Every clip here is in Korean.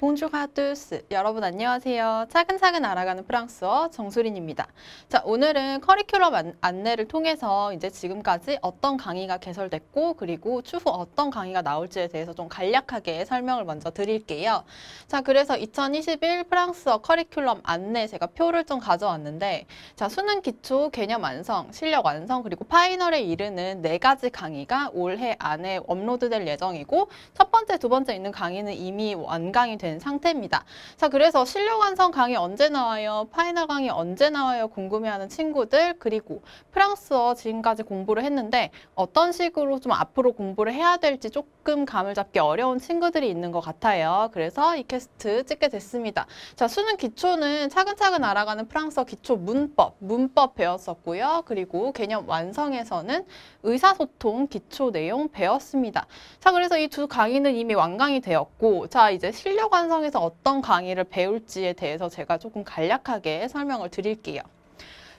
봉주가 뚜스 여러분 안녕하세요. 차근차근 알아가는 프랑스어 정수린입니다자 오늘은 커리큘럼 안내를 안 통해서 이제 지금까지 어떤 강의가 개설됐고 그리고 추후 어떤 강의가 나올지에 대해서 좀 간략하게 설명을 먼저 드릴게요. 자 그래서 2021 프랑스어 커리큘럼 안내 제가 표를 좀 가져왔는데 자 수능 기초, 개념 완성, 실력 완성 그리고 파이널에 이르는 네 가지 강의가 올해 안에 업로드될 예정이고 첫 번째, 두 번째 있는 강의는 이미 완강이 된된 상태입니다. 자, 그래서 실력 완성 강의 언제 나와요? 파이널 강의 언제 나와요? 궁금해하는 친구들 그리고 프랑스어 지금까지 공부를 했는데 어떤 식으로 좀 앞으로 공부를 해야 될지 조금 감을 잡기 어려운 친구들이 있는 것 같아요. 그래서 이 캐스트 찍게 됐습니다. 자, 수능 기초는 차근차근 알아가는 프랑스어 기초 문법, 문법 배웠었고요. 그리고 개념 완성에서는 의사소통 기초 내용 배웠습니다. 자, 그래서 이 두 강의는 이미 완강이 되었고 자, 이제 실력 환성에서 어떤 강의를 배울지에 대해서 제가 조금 간략하게 설명을 드릴게요.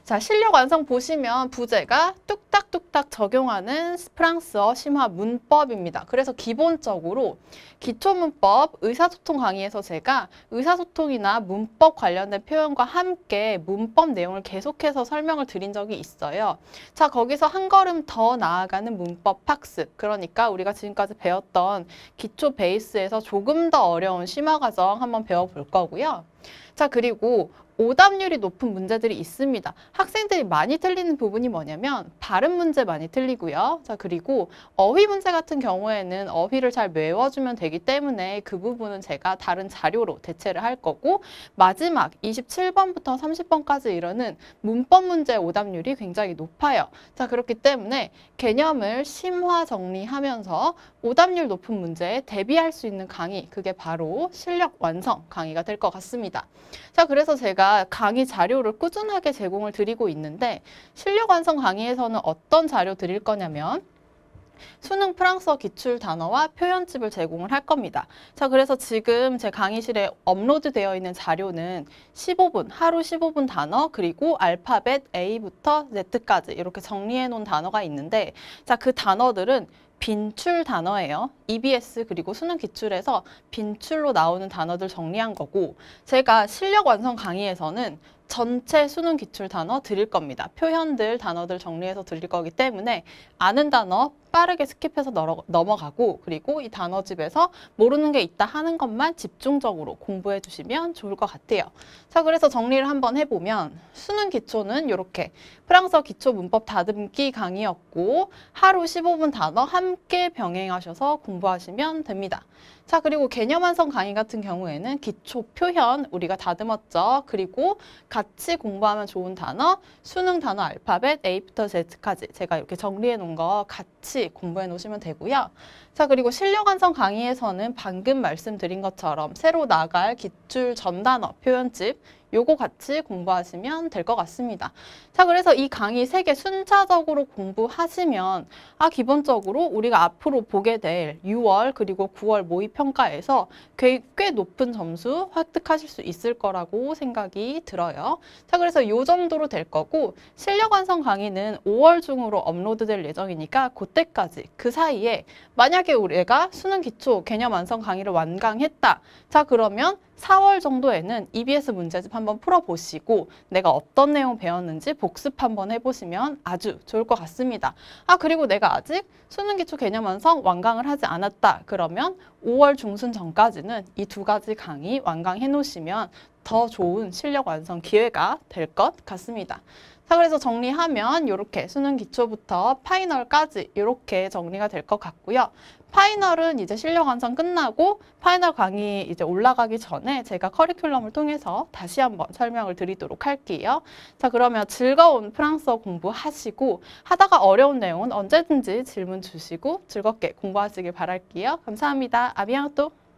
자, 실력 완성 보시면 부제가 뚝 뚝딱뚝딱 적용하는 프랑스어 심화 문법입니다. 그래서 기본적으로 기초문법 의사소통 강의에서 제가 의사소통이나 문법 관련된 표현과 함께 문법 내용을 계속해서 설명을 드린 적이 있어요. 자, 거기서 한 걸음 더 나아가는 문법 학습. 그러니까 우리가 지금까지 배웠던 기초 베이스에서 조금 더 어려운 심화 과정 한번 배워볼 거고요. 자 그리고 오답률이 높은 문제들이 있습니다. 학생들이 많이 틀리는 부분이 뭐냐면 발음 문제 많이 틀리고요. 자 그리고 어휘 문제 같은 경우에는 어휘를 잘 외워주면 되기 때문에 그 부분은 제가 다른 자료로 대체를 할 거고 마지막 27번부터 30번까지 이러는 문법 문제 오답률이 굉장히 높아요. 자 그렇기 때문에 개념을 심화 정리하면서 오답률 높은 문제에 대비할 수 있는 강의 그게 바로 실력 완성 강의가 될 것 같습니다. 자, 그래서 제가 강의 자료를 꾸준하게 제공을 드리고 있는데 실력 완성 강의에서는 어떤 자료 드릴 거냐면 수능 프랑스어 기출 단어와 표현집을 제공을 할 겁니다. 자, 그래서 지금 제 강의실에 업로드 되어 있는 자료는 15분, 하루 15분 단어, 그리고 알파벳 A부터 Z까지 이렇게 정리해 놓은 단어가 있는데, 자, 그 단어들은 빈출 단어예요. EBS 그리고 수능 기출에서 빈출로 나오는 단어들 정리한 거고 제가 실력 완성 강의에서는 전체 수능 기출 단어 드릴 겁니다. 표현들, 단어들 정리해서 드릴 거기 때문에 아는 단어 빠르게 스킵해서 넘어가고 그리고 이 단어집에서 모르는 게 있다 하는 것만 집중적으로 공부해 주시면 좋을 것 같아요. 자, 그래서 정리를 한번 해보면 수능 기초는 이렇게 프랑스어 기초 문법 다듬기 강의였고 하루 15분 단어 한 함께 병행하셔서 공부하시면 됩니다. 자, 그리고 개념 완성 강의 같은 경우에는 기초 표현 우리가 다듬었죠. 그리고 같이 공부하면 좋은 단어, 수능 단어 알파벳 A부터 Z까지 제가 이렇게 정리해 놓은 거 같이 공부해 놓으시면 되고요. 자, 그리고 실력 완성 강의에서는 방금 말씀드린 것처럼 새로 나갈 기출 전단어 표현집 요거 같이 공부하시면 될 것 같습니다. 자, 그래서 이 강의 세 개 순차적으로 공부하시면 아 기본적으로 우리가 앞으로 보게 될 6월 그리고 9월 모의평가에서 꽤, 꽤 높은 점수 획득하실 수 있을 거라고 생각이 들어요. 자, 그래서 요 정도로 될 거고 실력 완성 강의는 5월 중으로 업로드될 예정이니까 그때까지 그 사이에 만약에 우리가 수능 기초 개념 완성 강의를 완강했다. 자, 그러면 4월 정도에는 EBS 문제집 한번 풀어보시고 내가 어떤 내용 배웠는지 복습 한번 해보시면 아주 좋을 것 같습니다. 아 그리고 내가 아직 수능 기초 개념 완성 완강을 하지 않았다 그러면 5월 중순 전까지는 이 두 가지 강의 완강해 놓으시면 더 좋은 실력 완성 기회가 될 것 같습니다. 자, 그래서 정리하면 이렇게 수능 기초부터 파이널까지 이렇게 정리가 될 것 같고요. 파이널은 이제 실력 완성 끝나고 파이널 강의 이제 올라가기 전에 제가 커리큘럼을 통해서 다시 한번 설명을 드리도록 할게요. 자 그러면 즐거운 프랑스어 공부하시고 하다가 어려운 내용은 언제든지 질문 주시고 즐겁게 공부하시길 바랄게요. 감사합니다. 아비앙또!